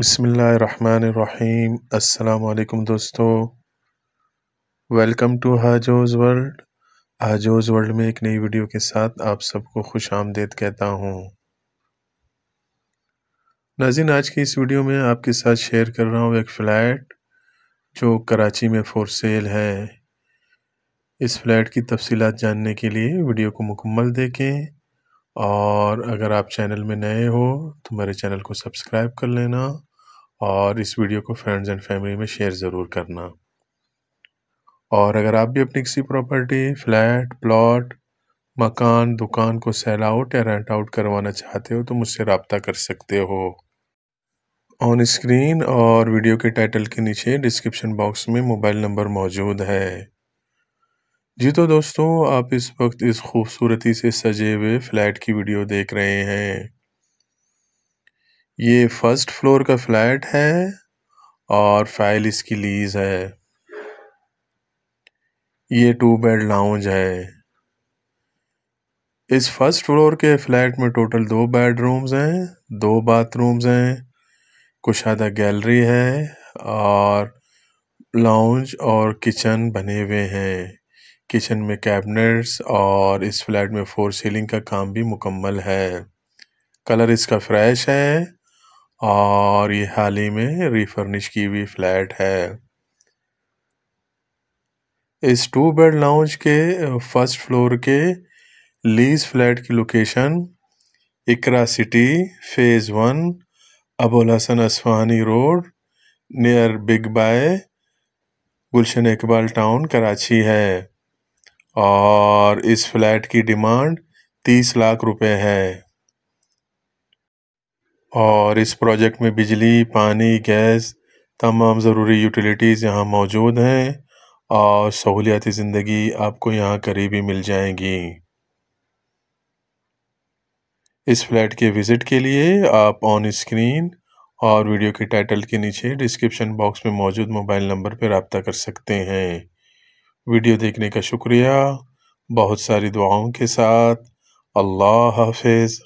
बसमीम् अल्लाम दोस्तों welcome to हाजोज़ वर्ल्ड हाजोज़ वर्ल्ड में एक नई वीडियो के साथ आप सबको खुश आमदेद कहता हूँ नाजिन आज की इस वीडियो में आपके साथ शेयर कर रहा हूँ एक फ़्लैट जो कराची में फ़ोर सेल है इस फ्लैट की तफसीत जानने के लिए वीडियो को मुकम्मल देखें और अगर आप चैनल में नए हो तो मेरे चैनल को सब्सक्राइब कर लेना और इस वीडियो को फ्रेंड्स एंड फैमिली में शेयर ज़रूर करना और अगर आप भी अपनी किसी प्रॉपर्टी फ्लैट प्लॉट मकान दुकान को सेल आउट या रेंट आउट करवाना चाहते हो तो मुझसे रबता कर सकते हो ऑन स्क्रीन और वीडियो के टाइटल के नीचे डिस्क्रिप्शन बॉक्स में मोबाइल नंबर मौजूद है जी तो दोस्तों, आप इस वक़्त इस खूबसूरती से सजे हुए फ्लैट की वीडियो देख रहे हैं। ये फर्स्ट फ्लोर का फ्लैट है और फ़ाइल इसकी लीज़ है। ये टू बेड लाउंज है। इस फर्स्ट फ्लोर के फ्लैट में टोटल दो बेडरूम्स हैं, दो बाथरूम्स हैं, कुशादा गैलरी है और लाउंज और किचन बने हुए हैं। किचन में कैबिनेट्स और इस फ्लैट में फोर सीलिंग का काम भी मुकम्मल है कलर इसका फ्रेश है और ये हाल ही में रिफर्निश की हुई फ्लैट है इस टू बेड लाउंज के फर्स्ट फ्लोर के लीज फ्लैट की location Iqra city phase one Abul Hasan Aswani road near बिग बाय गुलशन इकबाल टाउन कराची है और इस फ्लैट की डिमांड तीस लाख रुपए है और इस प्रोजेक्ट में बिजली पानी गैस तमाम ज़रूरी यूटिलिटीज़ यहाँ मौजूद हैं और सहूलियाती ज़िंदगी आपको यहाँ करीबी मिल जाएंगी इस फ्लैट के विज़िट के लिए आप ऑन स्क्रीन और वीडियो के टाइटल के नीचे डिस्क्रिप्शन बॉक्स में मौजूद मोबाइल नंबर पर रबता कर सकते हैं वीडियो देखने का शुक्रिया बहुत सारी दुआओं के साथ अल्लाह हाफिज़